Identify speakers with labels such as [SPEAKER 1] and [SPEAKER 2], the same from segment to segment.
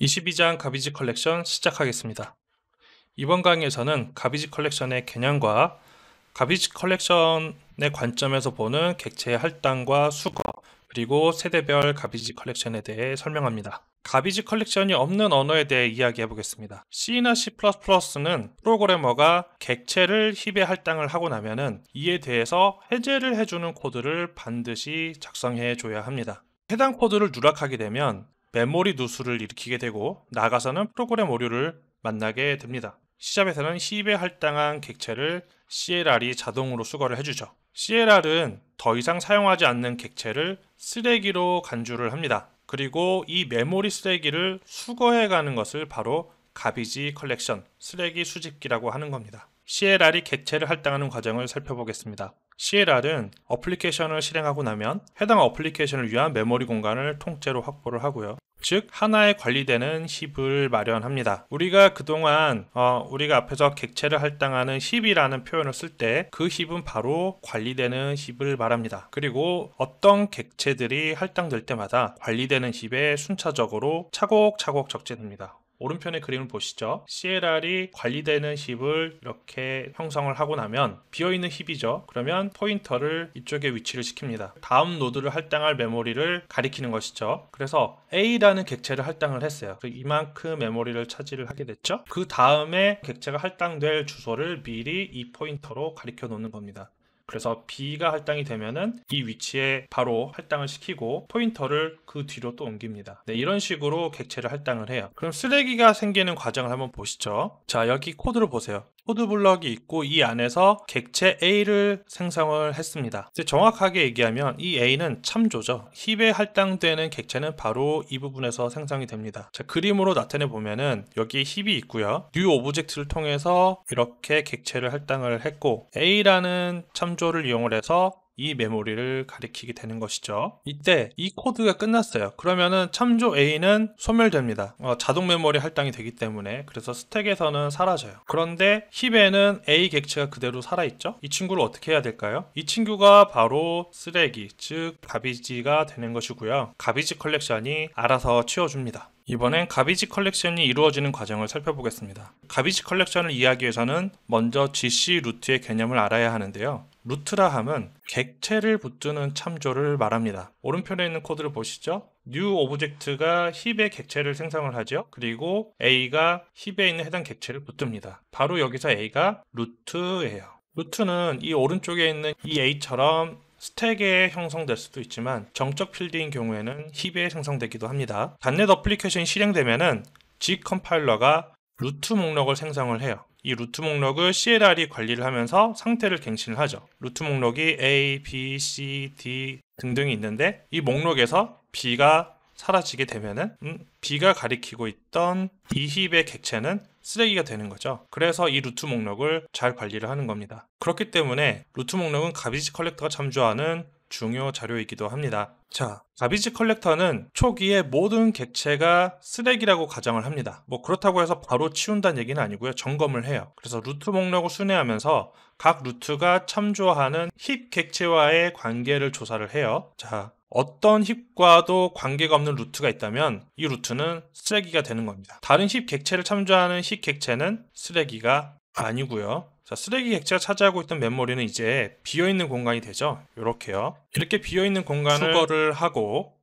[SPEAKER 1] 22장 가비지 컬렉션 시작하겠습니다. 이번 강의에서는 가비지 컬렉션의 개념과 가비지 컬렉션의 관점에서 보는 객체 할당과 수거 그리고 세대별 가비지 컬렉션에 대해 설명합니다. 가비지 컬렉션이 없는 언어에 대해 이야기해 보겠습니다. C나 C++는 프로그래머가 객체를 힙에 할당을 하고 나면은 이에 대해서 해제를 해주는 코드를 반드시 작성해 줘야 합니다. 해당 코드를 누락하게 되면 메모리 누수를 일으키게 되고 나가서는 프로그램 오류를 만나게 됩니다. 시잡에서는 힙에 할당한 객체를 CLR이 자동으로 수거를 해주죠. CLR은 더 이상 사용하지 않는 객체를 쓰레기로 간주를 합니다. 그리고 이 메모리 쓰레기를 수거해 가는 것을 바로 가비지 컬렉션, 쓰레기 수집기라고 하는 겁니다. CLR이 객체를 할당하는 과정을 살펴보겠습니다. CLR은 어플리케이션을 실행하고 나면 해당 어플리케이션을 위한 메모리 공간을 통째로 확보를 하고요. 즉 하나에 관리되는 힙을 마련합니다. 우리가 그동안 어, 우리가 앞에서 객체를 할당하는 힙이라는 표현을 쓸 때 그 힙은 바로 관리되는 힙을 말합니다. 그리고 어떤 객체들이 할당될 때마다 관리되는 힙에 순차적으로 차곡차곡 적재됩니다. 오른편의 그림을 보시죠. CLR이 관리되는 힙을 이렇게 형성을 하고 나면 비어있는 힙이죠. 그러면 포인터를 이쪽에 위치를 시킵니다. 다음 노드를 할당할 메모리를 가리키는 것이죠. 그래서 A라는 객체를 할당을 했어요. 이만큼 메모리를 차지를 하게 됐죠. 그 다음에 객체가 할당될 주소를 미리 이 포인터로 가리켜 놓는 겁니다. 그래서 B가 할당이 되면은 이 위치에 바로 할당을 시키고 포인터를 그 뒤로 또 옮깁니다. 네, 이런 식으로 객체를 할당을 해요. 그럼 쓰레기가 생기는 과정을 한번 보시죠. 자, 여기 코드를 보세요. 코드 블럭이 있고 이 안에서 객체 A를 생성을 했습니다. 정확하게 얘기하면 이 A는 참조죠. 힙에 할당되는 객체는 바로 이 부분에서 생성이 됩니다. 자, 그림으로 나타내 보면은 여기 힙이 있고요. 뉴 오브젝트를 통해서 이렇게 객체를 할당을 했고 A라는 참조를 이용을 해서 이 메모리를 가리키게 되는 것이죠. 이때 이 코드가 끝났어요. 그러면은 참조 A는 소멸됩니다. 어, 자동 메모리 할당이 되기 때문에 그래서 스택에서는 사라져요. 그런데 힙에는 A 객체가 그대로 살아있죠. 이 친구를 어떻게 해야 될까요? 이 친구가 바로 쓰레기, 즉 가비지가 되는 것이고요. 가비지 컬렉션이 알아서 치워줍니다. 이번엔 가비지 컬렉션이 이루어지는 과정을 살펴보겠습니다. 가비지 컬렉션을 이해하기 위해서는 먼저 GC 루트의 개념을 알아야 하는데요. 루트라 함은 객체를 붙드는 참조를 말합니다. 오른편에 있는 코드를 보시죠. new 오브젝트가 힙의 객체를 생성을 하죠. 그리고 a가 힙에 있는 해당 객체를 붙듭니다. 바로 여기서 a가 루트예요. 루트는 이 오른쪽에 있는 이 a처럼 스택에 형성될 수도 있지만 정적 필드인 경우에는 힙에 생성되기도 합니다. 단넷 어플리케이션이 실행되면은 G 컴파일러가 루트 목록을 생성을 해요. 이 루트 목록을 CLR이 관리를 하면서 상태를 갱신을 하죠. 루트 목록이 A, B, C, D 등등이 있는데 이 목록에서 B가 사라지게 되면은 음, B가 가리키고 있던 이 힙의 객체는 쓰레기가 되는 거죠. 그래서 이 루트 목록을 잘 관리를 하는 겁니다. 그렇기 때문에 루트 목록은 가비지 컬렉터가 참조하는 중요 자료이기도 합니다. 자, 가비지 컬렉터는 초기에 모든 객체가 쓰레기라고 가정을 합니다. 뭐 그렇다고 해서 바로 치운다는 얘기는 아니고요. 점검을 해요. 그래서 루트 목록을 순회하면서 각 루트가 참조하는 힙 객체와의 관계를 조사를 해요. 자, 어떤 힙과도 관계가 없는 루트가 있다면 이 루트는 쓰레기가 되는 겁니다. 다른 힙 객체를 참조하는 힙 객체는 쓰레기가 아니고요. 자, 쓰레기 객체가 차지하고 있던 메모리는 이제 비어있는 공간이 되죠. 이렇게요. 이렇게 비어있는 공간을 수거를 하고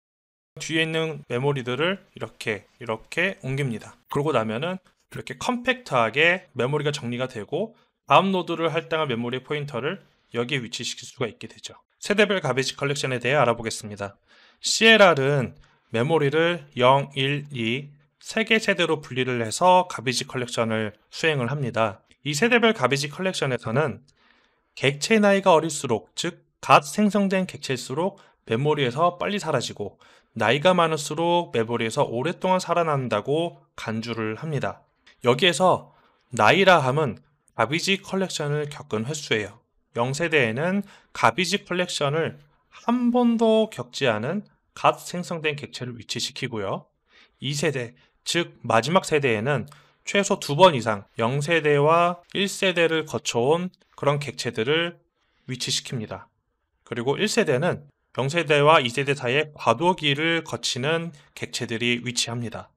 [SPEAKER 1] 뒤에 있는 메모리들을 이렇게 이렇게 옮깁니다. 그러고 나면은 이렇게 컴팩트하게 메모리가 정리가 되고 다음 노드를 할당한 메모리 포인터를 여기에 위치시킬 수가 있게 되죠. 세대별 가비지 컬렉션에 대해 알아보겠습니다. CLR은 메모리를 0, 1, 2 세 개 세대로 분리를 해서 가비지 컬렉션을 수행을 합니다. 이 세대별 가비지 컬렉션에서는 객체 나이가 어릴수록 즉 갓 생성된 객체일수록 메모리에서 빨리 사라지고 나이가 많을수록 메모리에서 오랫동안 살아난다고 간주를 합니다. 여기에서 나이라 함은 가비지 컬렉션을 겪은 횟수예요. 0세대에는 가비지 컬렉션을 한 번도 겪지 않은 갓 생성된 객체를 위치시키고요. 2세대, 즉 마지막 세대에는 최소 두 번 이상 0세대와 1세대를 거쳐온 그런 객체들을 위치시킵니다. 그리고 1세대는 0세대와 2세대 사이의 과도기를 거치는 객체들이 위치합니다.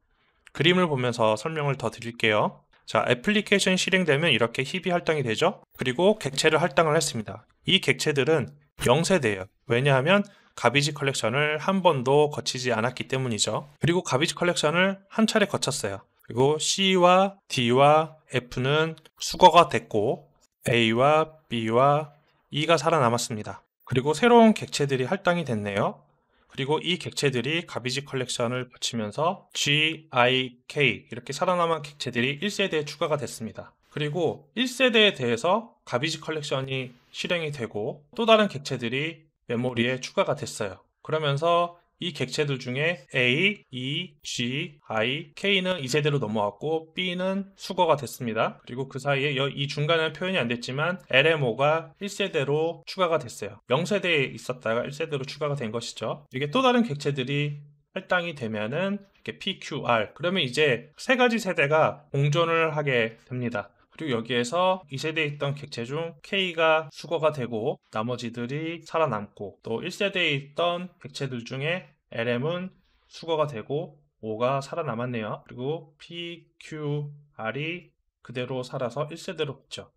[SPEAKER 1] 그림을 보면서 설명을 더 드릴게요. 자, 애플리케이션 실행되면 이렇게 힙이 할당이 되죠? 그리고 객체를 할당을 했습니다. 이 객체들은 0세대예요. 왜냐하면 가비지 컬렉션을 한 번도 거치지 않았기 때문이죠. 그리고 가비지 컬렉션을 한 차례 거쳤어요. 그리고 C와 D와 F는 수거가 됐고 A와 B와 E가 살아남았습니다. 그리고 새로운 객체들이 할당이 됐네요. 그리고 이 객체들이 가비지 컬렉션을 거치면서 G, I, K 이렇게 살아남은 객체들이 1세대에 추가가 됐습니다. 그리고 1세대에 대해서 가비지 컬렉션이 실행이 되고 또 다른 객체들이 메모리에 추가가 됐어요. 그러면서 이 객체들 중에 A, E, G, I, K는 2세대로 넘어왔고 B는 수거가 됐습니다. 그리고 그 사이에 이중간에는 표현이 안 됐지만 LMO가 1세대로 추가가 됐어요. 0세대에 있었다가 1세대로 추가가 된 것이죠. 이게 또 다른 객체들이 할당이 되면은 이렇게 PQR 그러면 이제 세 가지 세대가 공존을 하게 됩니다. 그리고 여기에서 2세대에 있던 객체 중 K가 수거가 되고 나머지들이 살아남고 또 1세대에 있던 객체들 중에 LM은 수거가 되고 O가 살아남았네요. 그리고 P, Q, R이 그대로 살아서 1세대로 붙죠.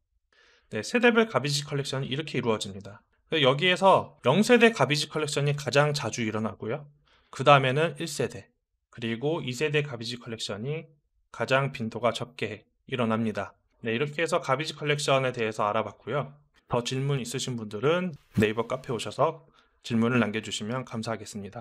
[SPEAKER 1] 네, 세대별 가비지 컬렉션은 이렇게 이루어집니다. 여기에서 0세대 가비지 컬렉션이 가장 자주 일어나고요. 그 다음에는 1세대, 그리고 2세대 가비지 컬렉션이 가장 빈도가 적게 일어납니다. 네, 이렇게 해서 가비지 컬렉션에 대해서 알아봤고요. 더 질문 있으신 분들은 네이버 카페 오셔서 질문을 남겨주시면 감사하겠습니다.